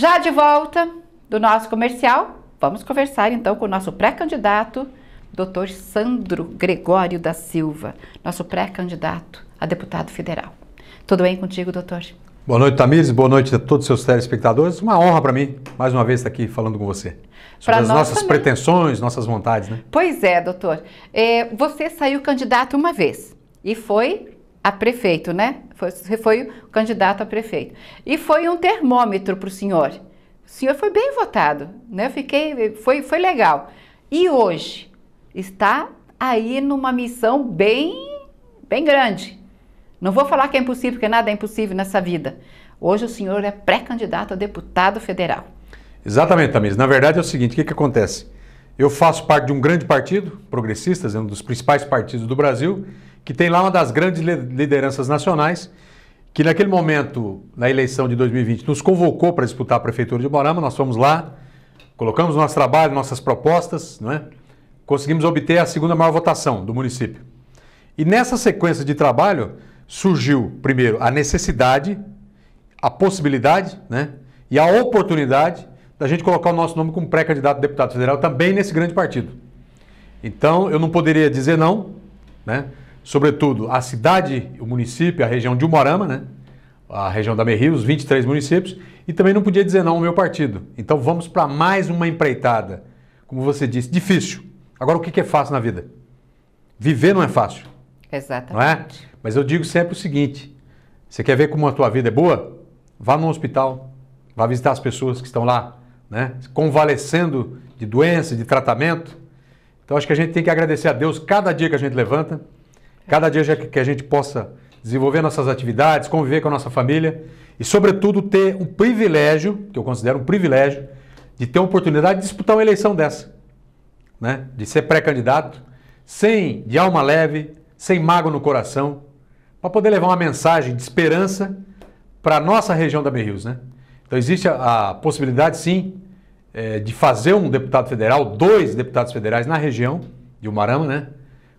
Já de volta do nosso comercial, vamos conversar então com o nosso pré-candidato, Dr. Sandro Gregório da Silva, nosso pré-candidato a deputado federal. Tudo bem contigo, doutor? Boa noite, Tamires. Boa noite a todos os seus telespectadores. Uma honra para mim, mais uma vez, estar tá aqui falando com você. Sobre pra as nossas também. pretensões, nossas vontades, né? Pois é, doutor. É, você saiu candidato uma vez e foi a prefeito, né? Foi, foi o candidato a prefeito. E foi um termômetro para o senhor. O senhor foi bem votado, né? Fiquei, foi, foi legal. E hoje está aí numa missão bem, bem grande. Não vou falar que é impossível, porque nada é impossível nessa vida. Hoje o senhor é pré-candidato a deputado federal. Exatamente, Tamires. Na verdade é o seguinte, o que, que acontece? Eu faço parte de um grande partido, Progressistas, é um dos principais partidos do Brasil, que tem lá uma das grandes lideranças nacionais, que naquele momento, na eleição de 2020, nos convocou para disputar a Prefeitura de Borama. Nós fomos lá, colocamos nosso trabalho, nossas propostas, não é? conseguimos obter a segunda maior votação do município. E nessa sequência de trabalho surgiu, primeiro, a necessidade, a possibilidade né? e a oportunidade da gente colocar o nosso nome como pré-candidato a deputado federal também nesse grande partido. Então, eu não poderia dizer não, né? sobretudo a cidade, o município, a região de Umarama, né? a região da Merri, os 23 municípios, e também não podia dizer não ao meu partido. Então vamos para mais uma empreitada. Como você disse, difícil. Agora, o que é fácil na vida? Viver não é fácil. Exatamente. Não é? Mas eu digo sempre o seguinte: você quer ver como a tua vida é boa? Vá no hospital, vá visitar as pessoas que estão lá, né? convalescendo de doença, de tratamento. Então acho que a gente tem que agradecer a Deus cada dia que a gente levanta Cada dia que a gente possa desenvolver nossas atividades, conviver com a nossa família e, sobretudo, ter um privilégio, que eu considero um privilégio, de ter a oportunidade de disputar uma eleição dessa, né? de ser pré-candidato, sem de alma leve, sem mago no coração, para poder levar uma mensagem de esperança para a nossa região da Berrios. Né? Então, existe a, a possibilidade, sim, é, de fazer um deputado federal, dois deputados federais na região de Umarama, né?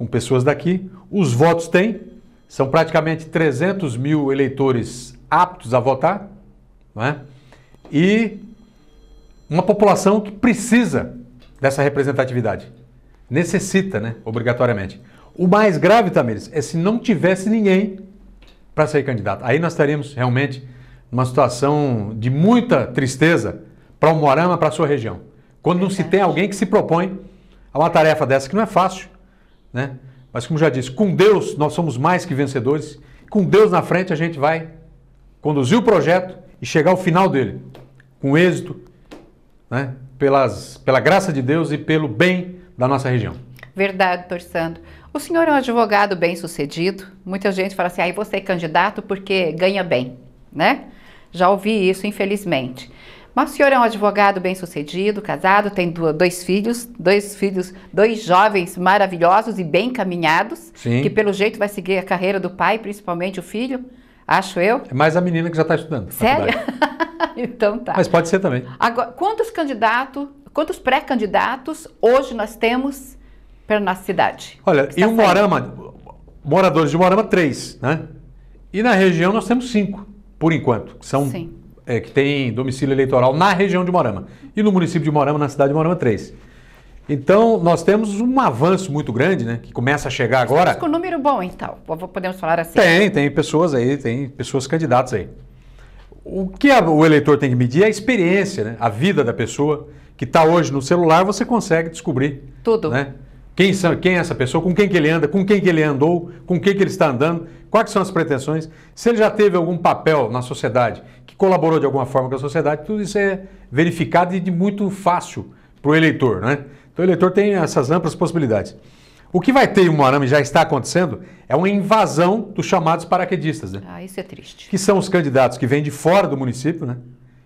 com pessoas daqui. Os votos têm, são praticamente 300 mil eleitores aptos a votar, não é? e uma população que precisa dessa representatividade. Necessita, né? Obrigatoriamente. O mais grave, Tamires, é se não tivesse ninguém para ser candidato. Aí nós estaríamos realmente numa situação de muita tristeza para o Morama, para a sua região. Quando não se tem alguém que se propõe a uma tarefa dessa, que não é fácil, né? Mas como já disse, com Deus nós somos mais que vencedores. Com Deus na frente a gente vai conduzir o projeto e chegar ao final dele com êxito, né? Pelas, pela graça de Deus e pelo bem da nossa região. Verdade, Torçando. O senhor é um advogado bem sucedido. Muita gente fala assim, aí ah, você é candidato porque ganha bem, né? Já ouvi isso, infelizmente. Mas o senhor é um advogado bem-sucedido, casado, tem dois filhos, dois filhos, dois jovens maravilhosos e bem caminhados, Sim. que pelo jeito vai seguir a carreira do pai, principalmente o filho, acho eu. É mais a menina que já está estudando. Sério? então tá. Mas pode ser também. Agora, quantos candidatos, quantos pré-candidatos hoje nós temos para nossa cidade? Olha, em tá Morama, moradores de Morama, três, né? E na região nós temos cinco, por enquanto, que são Sim é, que tem domicílio eleitoral na região de Morama. E no município de Morama, na cidade de Morama, três. Então, nós temos um avanço muito grande, né? Que começa a chegar agora. Com é um número bom, então. Podemos falar assim? Tem, tem pessoas aí, tem pessoas candidatas aí. O que a, o eleitor tem que medir é a experiência, né? A vida da pessoa que está hoje no celular, você consegue descobrir. Tudo. Né? Quem, são, quem é essa pessoa? Com quem que ele anda? Com quem que ele andou? Com quem que ele está andando? Quais são as pretensões? Se ele já teve algum papel na sociedade, que colaborou de alguma forma com a sociedade, tudo isso é verificado e de muito fácil para o eleitor, né? Então o eleitor tem essas amplas possibilidades. O que vai ter em Moarama já está acontecendo é uma invasão dos chamados paraquedistas, né? Ah, isso é triste. Que são os candidatos que vêm de fora do município, né?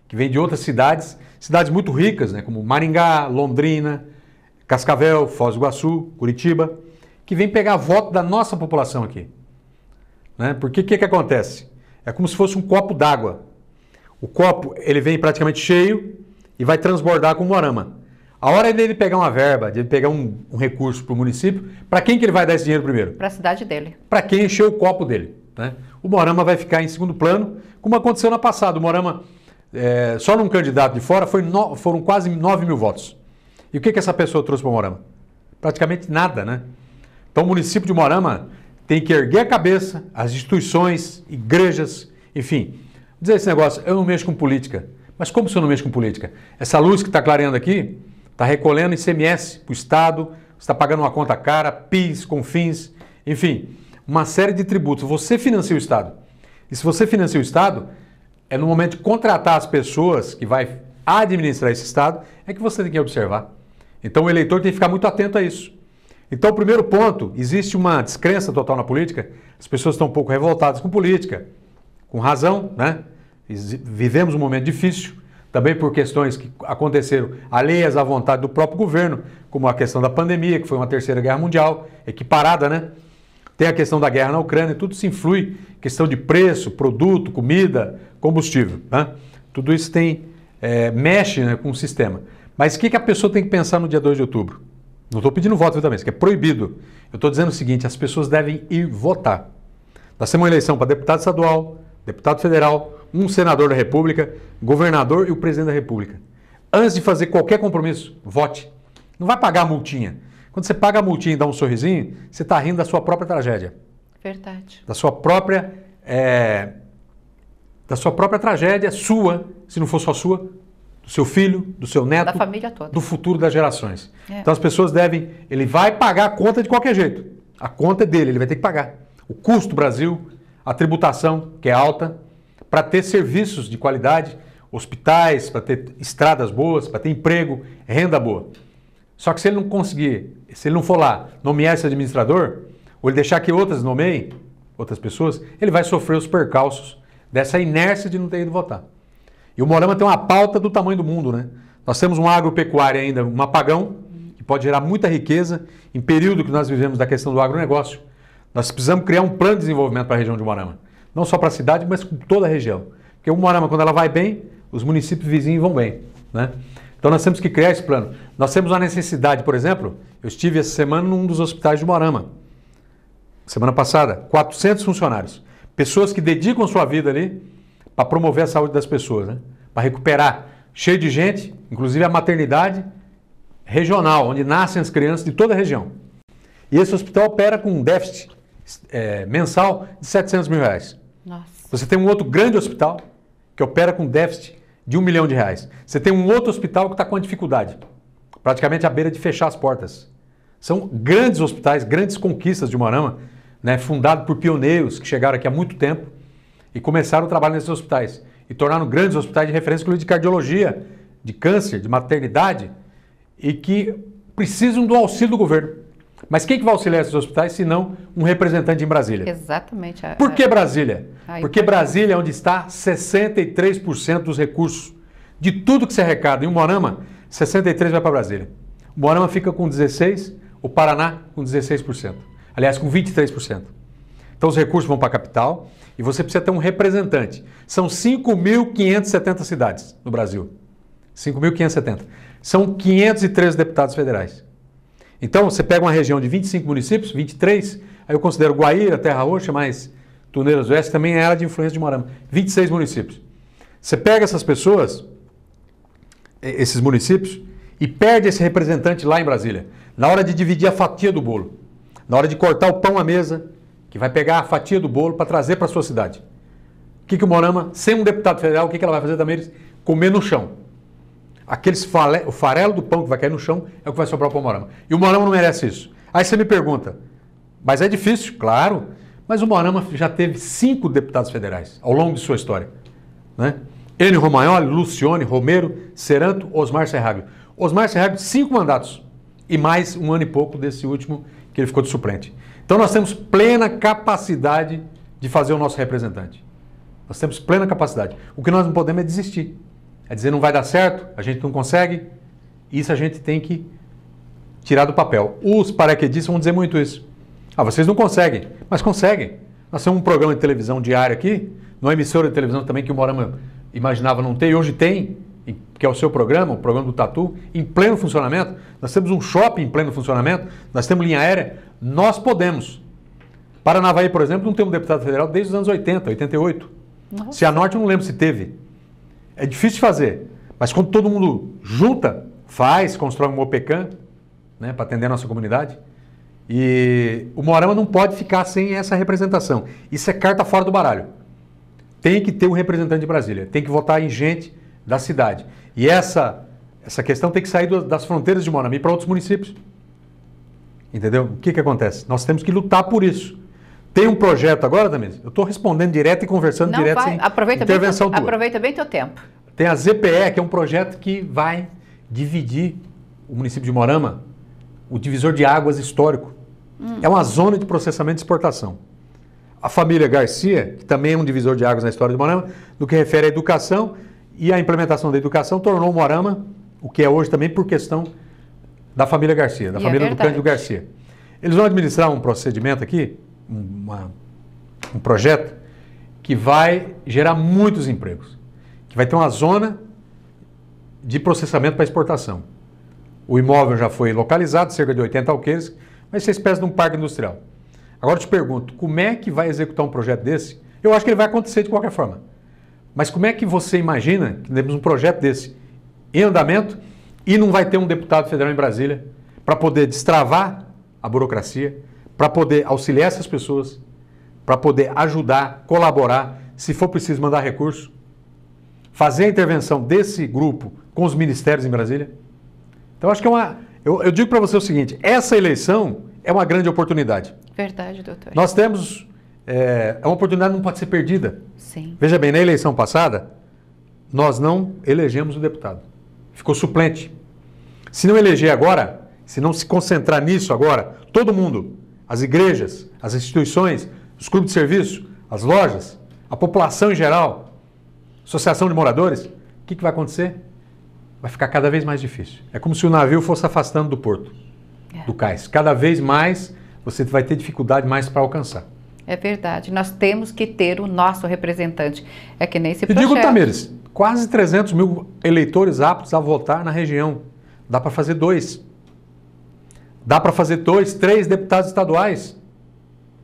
Que vêm de outras cidades, cidades muito ricas, né? Como Maringá, Londrina, Cascavel, Foz do Iguaçu, Curitiba, que vem pegar voto da nossa população aqui. Né? Porque o que, que acontece? É como se fosse um copo d'água. O copo ele vem praticamente cheio e vai transbordar com morama. A hora dele pegar uma verba, de ele pegar um, um recurso para o município, para quem que ele vai dar esse dinheiro primeiro? Para a cidade dele. Para quem encheu o copo dele. Né? O Morama vai ficar em segundo plano, como aconteceu na passada. O Morama, é, só num candidato de fora, no, foram quase 9 mil votos. E o que, que essa pessoa trouxe para Morama? Praticamente nada, né? Então o município de Morama tem que erguer a cabeça, as instituições, igrejas, enfim. Dizer esse negócio, eu não mexo com política. Mas como se eu não mexo com política? Essa luz que está clareando aqui está recolhendo ICMS para o Estado, está pagando uma conta cara, PIS, CONFINS, enfim, uma série de tributos. Você financia o Estado. E se você financia o Estado, é no momento de contratar as pessoas que vai administrar esse Estado, é que você tem que observar. Então o eleitor tem que ficar muito atento a isso. Então, o primeiro ponto, existe uma descrença total na política, as pessoas estão um pouco revoltadas com política, com razão, né? Vivemos um momento difícil, também por questões que aconteceram alheias à vontade do próprio governo, como a questão da pandemia, que foi uma terceira guerra mundial, equiparada, né? Tem a questão da guerra na Ucrânia, tudo se influi, questão de preço, produto, comida, combustível, né? Tudo isso tem, é, mexe né, com o sistema. Mas o que, que a pessoa tem que pensar no dia 2 de outubro? Não estou pedindo voto, também, isso é proibido. Eu estou dizendo o seguinte, as pessoas devem ir votar. Nós temos uma eleição para deputado estadual, deputado federal, um senador da república, governador e o presidente da república. Antes de fazer qualquer compromisso, vote. Não vai pagar a multinha. Quando você paga a multinha e dá um sorrisinho, você está rindo da sua própria tragédia. Verdade. Da sua própria... É, da sua própria tragédia, sua, se não for só sua, do seu filho, do seu neto, da família toda. do futuro das gerações. É. Então as pessoas devem, ele vai pagar a conta de qualquer jeito. A conta é dele, ele vai ter que pagar. O custo do Brasil, a tributação que é alta, para ter serviços de qualidade, hospitais, para ter estradas boas, para ter emprego, renda boa. Só que se ele não conseguir, se ele não for lá nomear esse administrador, ou ele deixar que outras nomeiem, outras pessoas, ele vai sofrer os percalços dessa inércia de não ter ido votar. E o Morama tem uma pauta do tamanho do mundo, né? Nós temos uma agropecuária ainda, um apagão, que pode gerar muita riqueza. Em período que nós vivemos da questão do agronegócio, nós precisamos criar um plano de desenvolvimento para a região de Morama. Não só para a cidade, mas para toda a região. Porque o Morama, quando ela vai bem, os municípios vizinhos vão bem, né? Então nós temos que criar esse plano. Nós temos uma necessidade, por exemplo, eu estive essa semana num dos hospitais de Morama, semana passada, 400 funcionários, pessoas que dedicam sua vida ali para promover a saúde das pessoas, né? para recuperar. Cheio de gente, inclusive a maternidade regional, onde nascem as crianças de toda a região. E esse hospital opera com um déficit é, mensal de 700 mil reais. Nossa. Você tem um outro grande hospital que opera com déficit de um milhão de reais. Você tem um outro hospital que está com dificuldade, praticamente à beira de fechar as portas. São grandes hospitais, grandes conquistas de Moarama, né, fundado por pioneiros que chegaram aqui há muito tempo e começaram o trabalho nesses hospitais e tornaram grandes hospitais de referência, inclusive de cardiologia, de câncer, de maternidade, e que precisam do auxílio do governo. Mas quem que vai auxiliar esses hospitais, se não um representante em Brasília? Exatamente. A... Por que Brasília? Aí, Porque Brasília é onde está 63% dos recursos. De tudo que se arrecada em Morama, 63% vai para Brasília. O fica com 16%, o Paraná com 16%. Aliás, com 23%. Então os recursos vão para a capital e você precisa ter um representante. São 5.570 cidades no Brasil. 5.570. São 513 deputados federais. Então você pega uma região de 25 municípios, 23, aí eu considero Guaíra, Terra Roxa, mais Tuneiras Oeste, também é era de influência de Morama. 26 municípios. Você pega essas pessoas, esses municípios, e perde esse representante lá em Brasília. Na hora de dividir a fatia do bolo, na hora de cortar o pão à mesa, que vai pegar a fatia do bolo para trazer para sua cidade. O que, que o Morama, sem um deputado federal, o que, que ela vai fazer também? Comer no chão. Aqueles fale... O farelo do pão que vai cair no chão é o que vai sobrar para o Morama. E o Morama não merece isso. Aí você me pergunta, mas é difícil, claro. Mas o Morama já teve cinco deputados federais ao longo de sua história. Né? Enio Romagnoli, Lucione, Romero, Seranto, Osmar Serrábio. Osmar Serrábio, cinco mandatos e mais um ano e pouco desse último que ele ficou de suplente. Então nós temos plena capacidade de fazer o nosso representante. Nós temos plena capacidade. O que nós não podemos é desistir. É dizer não vai dar certo, a gente não consegue. Isso a gente tem que tirar do papel. Os paraquedistas vão dizer muito isso. Ah, vocês não conseguem, mas conseguem. Nós temos um programa de televisão diário aqui, numa emissora de televisão também que o Morama imaginava não ter, e hoje tem que é o seu programa, o programa do Tatu, em pleno funcionamento, nós temos um shopping em pleno funcionamento, nós temos linha aérea, nós podemos. Paranavaí, por exemplo, não tem um deputado federal desde os anos 80, 88. Nossa. Se a Norte, eu não lembro se teve. É difícil de fazer, mas quando todo mundo junta, faz, constrói um OPECAM né, para atender a nossa comunidade. E o Morama não pode ficar sem essa representação. Isso é carta fora do baralho. Tem que ter um representante de Brasília, tem que votar em gente da cidade. E essa, essa questão tem que sair do, das fronteiras de Monami para outros municípios. Entendeu? O que, que acontece? Nós temos que lutar por isso. Tem um projeto agora, Damiris? Eu estou respondendo direto e conversando Não direto vai. sem aproveita intervenção bem, tua. Aproveita bem teu tempo. Tem a ZPE, que é um projeto que vai dividir o município de Morama, o divisor de águas histórico. Hum. É uma zona de processamento e exportação. A família Garcia, que também é um divisor de águas na história de Morama, no que refere à educação, e a implementação da educação tornou o Morama o que é hoje também por questão da família Garcia, da e é família é do Cândido Garcia. Eles vão administrar um procedimento aqui, uma, um projeto, que vai gerar muitos empregos, que vai ter uma zona de processamento para exportação. O imóvel já foi localizado, cerca de 80 alqueires, mas ser é espécie de um parque industrial. Agora eu te pergunto, como é que vai executar um projeto desse? Eu acho que ele vai acontecer de qualquer forma. Mas como é que você imagina que temos um projeto desse em andamento e não vai ter um deputado federal em Brasília para poder destravar a burocracia, para poder auxiliar essas pessoas, para poder ajudar, colaborar, se for preciso mandar recurso, fazer a intervenção desse grupo com os ministérios em Brasília? Então, acho que é uma. Eu, eu digo para você o seguinte: essa eleição é uma grande oportunidade. Verdade, doutor. Nós temos é, é, uma oportunidade que não pode ser perdida. Sim. Veja bem, na eleição passada, nós não elegemos o deputado. Ficou suplente. Se não eleger agora, se não se concentrar nisso agora, todo mundo, as igrejas, as instituições, os clubes de serviço, as lojas, a população em geral, associação de moradores, o que, que vai acontecer? Vai ficar cada vez mais difícil. É como se o navio fosse afastando do porto, é. do cais. Cada vez mais você vai ter dificuldade mais para alcançar. É verdade. Nós temos que ter o nosso representante. É que nem se projeto. E digo, Tamires, quase 300 mil eleitores aptos a votar na região. Dá para fazer dois. Dá para fazer dois, três deputados estaduais.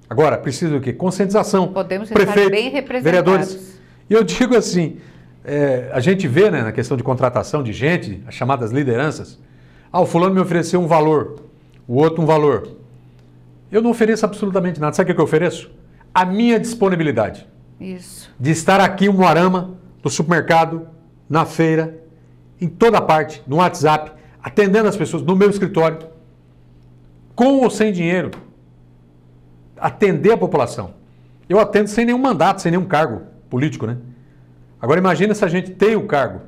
Agora, precisa do quê? Conscientização. Podemos prefeito, bem representados. Vereadores. E eu digo assim, é, a gente vê né, na questão de contratação de gente, as chamadas lideranças, ah, o fulano me ofereceu um valor, o outro um valor. Eu não ofereço absolutamente nada. Sabe o que eu ofereço? A minha disponibilidade. Isso. De estar aqui em Moarama, no supermercado, na feira, em toda parte, no WhatsApp, atendendo as pessoas, no meu escritório, com ou sem dinheiro. Atender a população. Eu atendo sem nenhum mandato, sem nenhum cargo político, né? Agora imagina se a gente tem o cargo,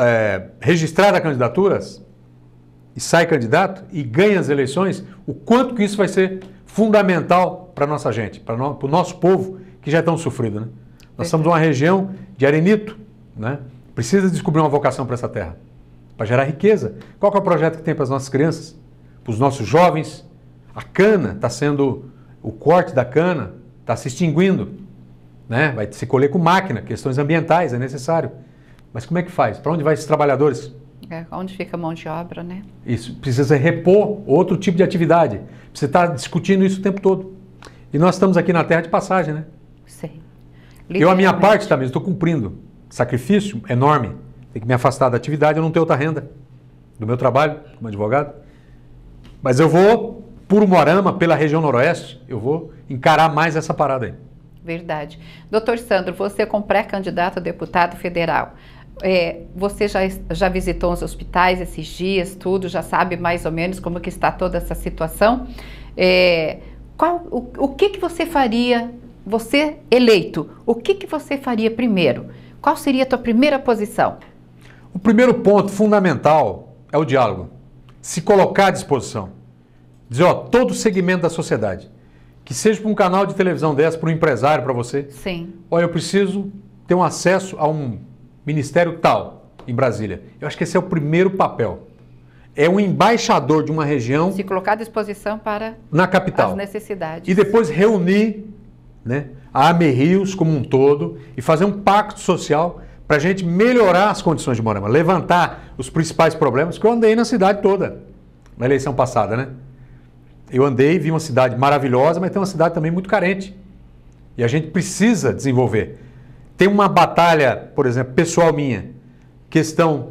é, eh, registrar a candidaturas, e sai candidato e ganha as eleições, o quanto que isso vai ser fundamental para a nossa gente, para, no, o nosso povo que já é tão sofrido. Né? Nós somos uma região de arenito, né? precisa descobrir uma vocação para essa terra, para gerar riqueza. Qual é o projeto que tem para as nossas crianças, para os nossos jovens? A cana está sendo, o corte da cana está se extinguindo, né? vai se colher com máquina, questões ambientais, é necessário. Mas como é que faz? Para onde vai esses trabalhadores? É, onde fica a mão de obra, né? Isso, precisa repor outro tipo de atividade. Você está discutindo isso o tempo todo. E nós estamos aqui na terra de passagem, né? Sim. Eu, a minha parte, também, estou cumprindo. Sacrifício enorme. Tem que me afastar da atividade, eu não tenho outra renda do meu trabalho como advogado. Mas eu vou, por Morama, pela região noroeste, eu vou encarar mais essa parada aí. Verdade. Doutor Sandro, você como pré-candidato a deputado federal, é, você já, já visitou os hospitais esses dias, tudo, já sabe mais ou menos como que está toda essa situação. É, qual, o, o que, que você faria, você eleito, o que, que você faria primeiro? Qual seria a tua primeira posição? O primeiro ponto fundamental é o diálogo. Se colocar à disposição. Dizer, ó, todo segmento da sociedade. Que seja para um canal de televisão dessa, para um empresário, para você. Sim. Olha, eu preciso ter um acesso a um Ministério tal, em Brasília. Eu acho que esse é o primeiro papel. É um embaixador de uma região. Se colocar à disposição para na capital. as necessidades. E depois reunir né, a AME Rios como um todo e fazer um pacto social para a gente melhorar as condições de Moema, levantar os principais problemas, que eu andei na cidade toda, na eleição passada, né? Eu andei, vi uma cidade maravilhosa, mas tem uma cidade também muito carente. E a gente precisa desenvolver. Tem uma batalha, por exemplo, pessoal minha, questão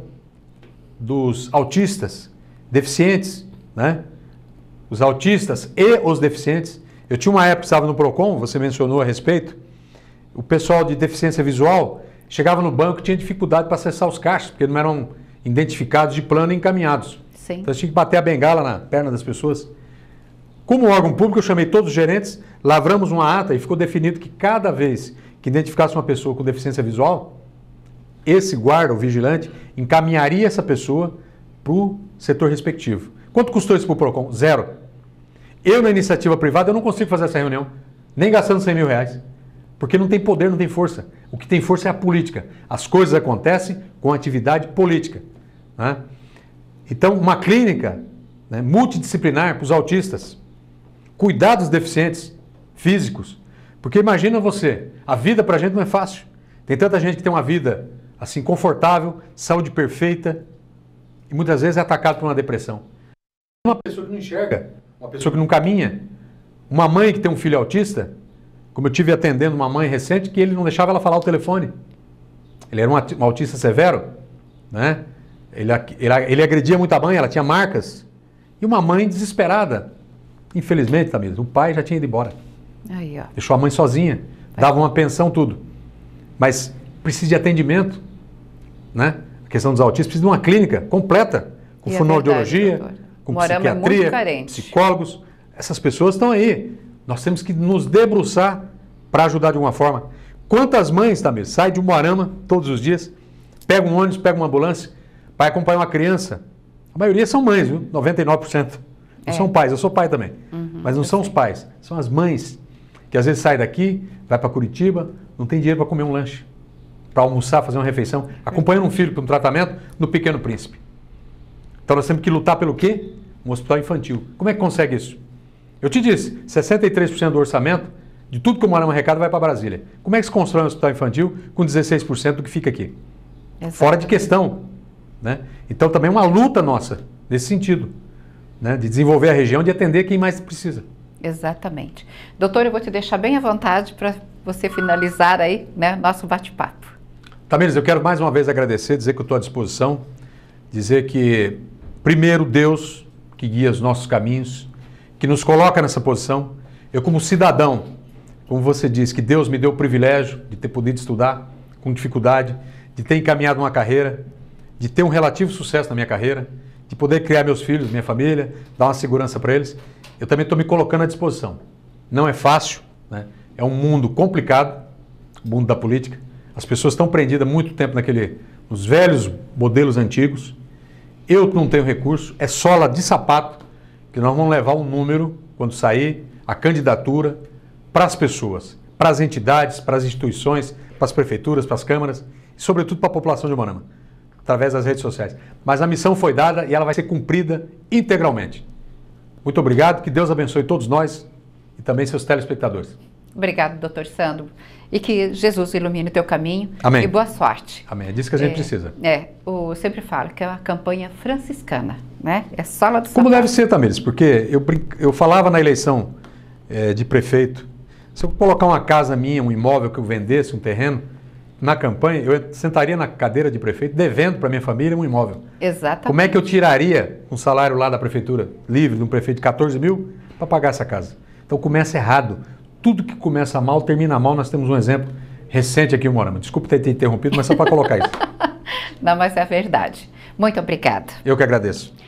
dos autistas, deficientes, né? Os autistas e os deficientes. Eu tinha uma época, estava no Procon, você mencionou a respeito, o pessoal de deficiência visual chegava no banco e tinha dificuldade para acessar os caixas, porque não eram identificados de plano e encaminhados. Sim. Então tinha que bater a bengala na perna das pessoas. Como órgão público, eu chamei todos os gerentes, lavramos uma ata e ficou definido que cada vez que identificasse uma pessoa com deficiência visual, esse guarda, o vigilante, encaminharia essa pessoa para o setor respectivo. Quanto custou isso para o PROCON? Zero. Eu, na iniciativa privada, eu não consigo fazer essa reunião, nem gastando 100 mil reais, porque não tem poder, não tem força. O que tem força é a política. As coisas acontecem com atividade política. Né? Então, uma clínica né, multidisciplinar para os autistas, cuidar dos deficientes físicos, porque imagina você, a vida para a gente não é fácil. Tem tanta gente que tem uma vida assim confortável, saúde perfeita e muitas vezes é atacado por uma depressão. Uma pessoa que não enxerga, uma pessoa que não caminha, uma mãe que tem um filho autista, como eu tive atendendo uma mãe recente que ele não deixava ela falar o telefone. Ele era um autista severo, né? Ele, ele, ele agredia muito a mãe, ela tinha marcas. E uma mãe desesperada. Infelizmente, tá mesmo. o pai já tinha ido embora. Aí, ó. Deixou a mãe sozinha, Vai. dava uma pensão, tudo. Mas precisa de atendimento, né? A questão dos autistas precisa de uma clínica completa, com é fonoaudiologia, com psiquiatria, é psicólogos. Essas pessoas estão aí. Nós temos que nos debruçar para ajudar de alguma forma. Quantas mães, também saem de Moarama todos os dias, pegam um ônibus, pegam uma ambulância, vai acompanhar uma criança. A maioria são mães, viu? 99%. Não é. são pais, eu sou pai também. Uhum, mas não são sei. os pais, são as mães que às vezes sai daqui, vai para Curitiba, não tem dinheiro para comer um lanche, para almoçar, fazer uma refeição, acompanhando um filho para um tratamento no Pequeno Príncipe. Então nós temos que lutar pelo quê? Um hospital infantil. Como é que consegue isso? Eu te disse, 63% do orçamento de tudo que o Morão arrecada é vai para Brasília. Como é que se constrói um hospital infantil com 16% do que fica aqui? Exatamente. Fora de questão. Né? Então também é uma luta nossa nesse sentido, né? de desenvolver a região, de atender quem mais precisa. Exatamente. Doutor, eu vou te deixar bem à vontade para você finalizar aí né, nosso bate-papo. Tamires, eu quero mais uma vez agradecer, dizer que estou à disposição, dizer que, primeiro, Deus que guia os nossos caminhos, que nos coloca nessa posição. Eu, como cidadão, como você disse, que Deus me deu o privilégio de ter podido estudar com dificuldade, de ter encaminhado uma carreira, de ter um relativo sucesso na minha carreira, de poder criar meus filhos, minha família, dar uma segurança para eles eu também estou me colocando à disposição. Não é fácil, né? é um mundo complicado, o mundo da política. As pessoas estão prendidas muito tempo naquele, nos velhos modelos antigos. Eu não tenho recurso, é sola de sapato que nós vamos levar o um número quando sair a candidatura para as pessoas, para as entidades, para as instituições, para as prefeituras, para as câmaras e sobretudo para a população de Manama através das redes sociais. Mas a missão foi dada e ela vai ser cumprida integralmente. Muito obrigado, que Deus abençoe todos nós e também seus telespectadores. Obrigado, doutor Sandro. E que Jesus ilumine o teu caminho. Amém. E boa sorte. Amém. É disso que a gente é, precisa. É, eu sempre falo que é uma campanha franciscana, né? É sala do Como deve ser, Tamires, porque eu, eu falava na eleição é, de prefeito, se eu colocar uma casa minha, um imóvel que eu vendesse, um terreno, na campanha, eu sentaria na cadeira de prefeito devendo para minha família um imóvel. Exatamente. Como é que eu tiraria um salário lá da prefeitura, livre, de um prefeito de 14 mil, para pagar essa casa? Então começa errado. Tudo que começa mal termina mal. Nós temos um exemplo recente aqui em Morama. Desculpe ter te interrompido, mas só para colocar isso. Não, mas é verdade. Muito obrigado. Eu que agradeço.